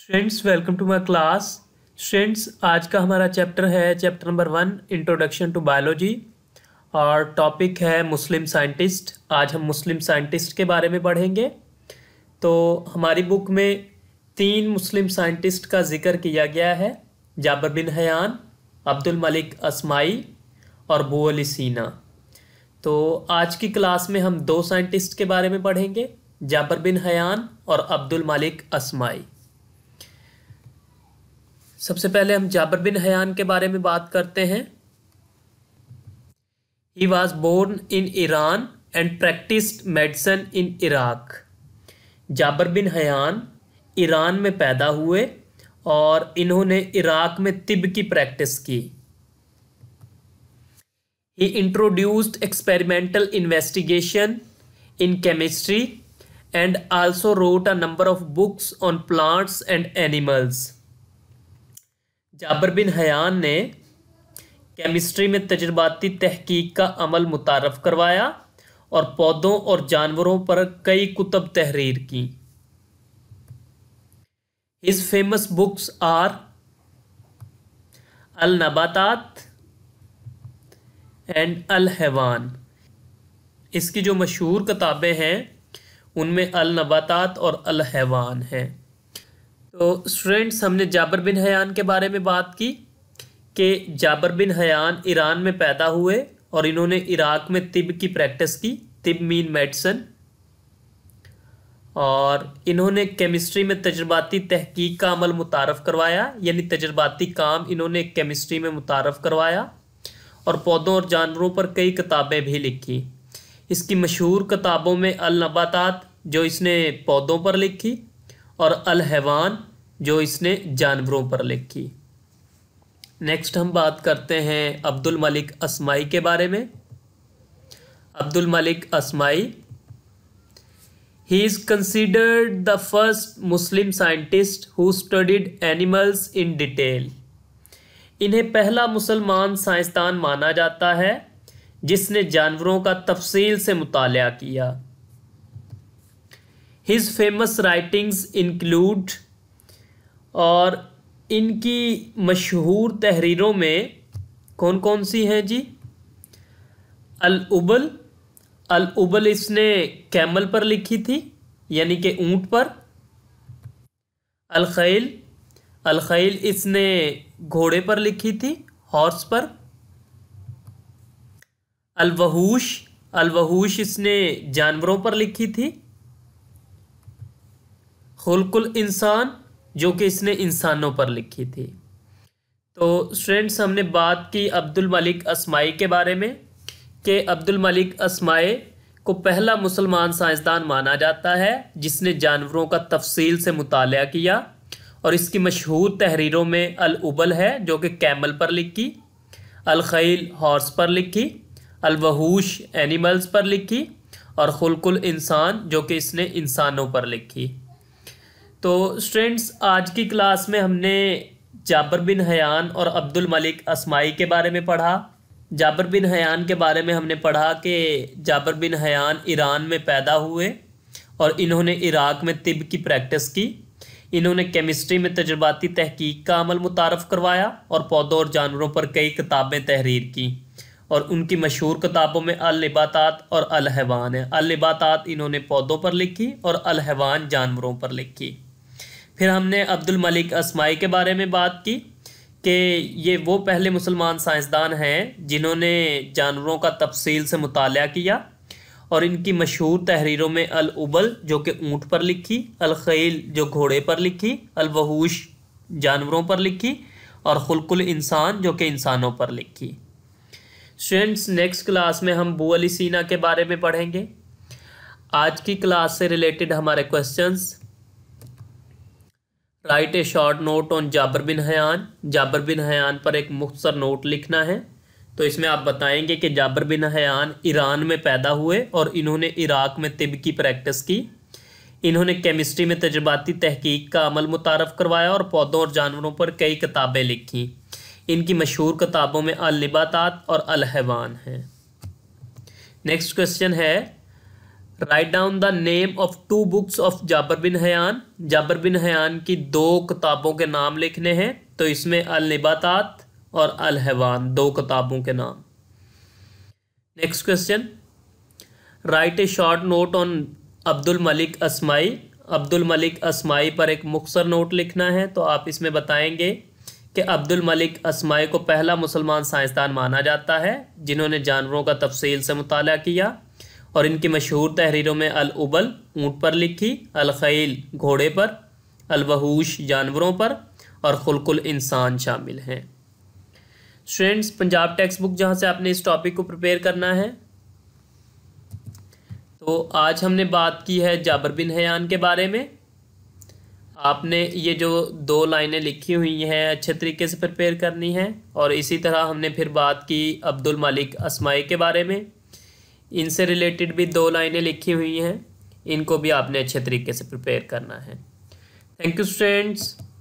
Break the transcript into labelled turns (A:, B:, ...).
A: students welcome to my class students आज का हमारा चैप्टर है chapter number one introduction to biology और टॉपिक है मुस्लिम साइंटिस्ट आज हम मुस्लिम साइंटिस्ट के बारे में पढ़ेंगे तो हमारी बुक में तीन मुस्लिम साइंटिस्ट का जिक्र किया गया है Jabir bin Hayyan Abdul Malik Asmai और बोअली सीना तो आज की क्लास में हम दो साइंटिस्ट के बारे में पढ़ेंगे जाबर बिन हयान और अब्दुल मलिक असमाई सबसे पहले हम जाबर बिन हयान के बारे में बात करते हैं he was born in Iran and practice medicine in Iraq Jabir bin Hayyan Iran में पैदा हुए और इन्होंने इराक में तिब की प्रैक्टिस की he introduced experimental investigation in chemistry and also wrote a number of books on plants and animals Jabir bin Hayyan ने chemistry में तजर्बाती तहकीक का अमल मुतारफ़ करवाया और पौधों और जानवरों पर कई कुतब तहरीर की his famous books are Al Nabatat and Al Haiwan इसकी जो मशहूर किताबें हैं उनमें अल नबातात और अल हैवान हैं तो स्टूडेंट्स हमने जाबर बिन हयान के बारे में बात की कि जाबर बिन हयान ईरान में पैदा हुए और इन्होंने इराक में तिब की प्रैक्टिस की तिब मीन मेडिसन और इन्होंने केमिस्ट्री में तजर्बाती तहकीक का अमल मुतारफ़ करवाया यानी तजर्बाती काम इन्होंने केमिस्ट्री में मुतारफ़ करवाया और पौधों और जानवरों पर कई किताबें भी लिखी इसकी मशहूर किताबों में अल नबातात जो इसने पौधों पर लिखी और अल हैवान जो इसने जानवरों पर लिखी नेक्स्ट हम बात करते हैं अब्दुल मलिक असमाई के बारे में Abdul Malik Asmai he is considered the first Muslim scientist who studied animals in detail इन्हें पहला मुसलमान साइंसदान माना जाता है जिसने जानवरों का तफसील से मुताल किया हिज फेमस राइटिंग्स इंक्लूड और इनकी मशहूर तहरीरों में कौन कौन सी हैं जी अल उबल अल उबल इसने कैमल पर लिखी थी यानी कि ऊँट पर अल खैल अल खैल इसने घोड़े पर लिखी थी हॉर्स पर अल वहूश इसने जानवरों पर लिखी थी खुलकुल इंसान जो कि इसने इंसानों पर लिखी थी तो स्टूडेंट्स हमने बात की अब्दुल मलिक असमाई के बारे में कि अब्दुल मलिक असमाई को पहला मुसलमान साइंसदान माना जाता है जिसने जानवरों का तफसील से मुताल किया और इसकी मशहूर तहरीरों में अल उबल है जो कि कैमल पर लिखी अल खैल हॉर्स पर लिखी अल वहूश एनिमल्स पर लिखी और खुलकुल इंसान जो कि इसने इंसानों पर लिखी तो स्टूडेंट्स आज की क्लास में हमने जाबर बिन हयान और अब्दुल मलिक असमाई के बारे में पढ़ा जाबर बिन हयान के बारे में हमने पढ़ा कि जाबर बिन हयान ईरान में पैदा हुए और इन्होंने इराक़ में तिब की प्रैक्टिस की इन्होंने केमिस्ट्री में तजुर्बाती तहकीक का अमल मुतारफ़ करवाया और पौधों और जानवरों पर कई किताबें तहरीर की और उनकी मशहूर किताबों में अलबातात और अलहवान है अलबातात इन्होंने पौधों पर लिखी और अलहवान जानवरों पर लिखी फिर हमने अब्दुल मलिक असमाई के बारे में बात की कि ये वो पहले मुसलमान साइंसदान हैं जिन्होंने जानवरों का तफसील से मुताल किया और इनकी मशहूर तहरीरों में अल उबल जो कि ऊँट पर लिखी अल जो घोड़े पर लिखी अल जानवरों पर लिखी और खुलकुल इंसान जो कि इंसानों पर लिखी स्टूडेंट्स नेक्स्ट क्लास में हम बू अली सीना के बारे में पढ़ेंगे आज की क्लास से रिलेटेड हमारे questions write a short note on Jabir bin Hayyan Jabir bin Hayyan पर एक मुख्तर नोट लिखना है तो इसमें आप बताएंगे कि जाबर बिन हयान ईरान में पैदा हुए और इन्होंने इराक में तिब की प्रैक्टिस की इन्होंने केमिस्ट्री में तजर्बाती तहकीक का अमल मुतारफ़ करवाया और पौधों और जानवरों पर कई किताबें लिखीं इनकी मशहूर किताबों में अलिबात और अलहवान हैं नेक्स्ट क्वेश्चन है write down the name of two books of Jabir bin Hayyan Jabir bin Hayyan की दो किताबों के नाम लिखने हैं तो इसमें अल निबातात और अल हैवान दो किताबों के नाम next question write a short note on Abdul Malik Asmai Abdul Malik Asmai पर एक मुख्तर नोट लिखना है तो आप इसमें बताएंगे कि अब्दुल मलिक असमाई को पहला मुसलमान साइंसदान माना जाता है जिन्होंने जानवरों का तफसील से मुताल किया और इनकी मशहूर तहरीरों में अल उबल ऊँट पर लिखी अल ख़ैल घोड़े पर अलवहूश जानवरों पर और खुलकुल इंसान शामिल हैं स्टूडेंट्स पंजाब टेक्स्ट बुक जहाँ से आपने इस टॉपिक को प्रिपेयर करना है तो आज हमने बात की है जाबर बिन हयान के बारे में आपने ये जो दो लाइनें लिखी हुई हैं अच्छे तरीके से प्रिपेयर करनी है और इसी तरह हमने फिर बात की अब्दुल मलिक असमाई के बारे में इनसे रिलेटेड भी दो लाइनें लिखी हुई हैं इनको भी आपने अच्छे तरीके से प्रिपेयर करना है थैंक यू स्टूडेंट्स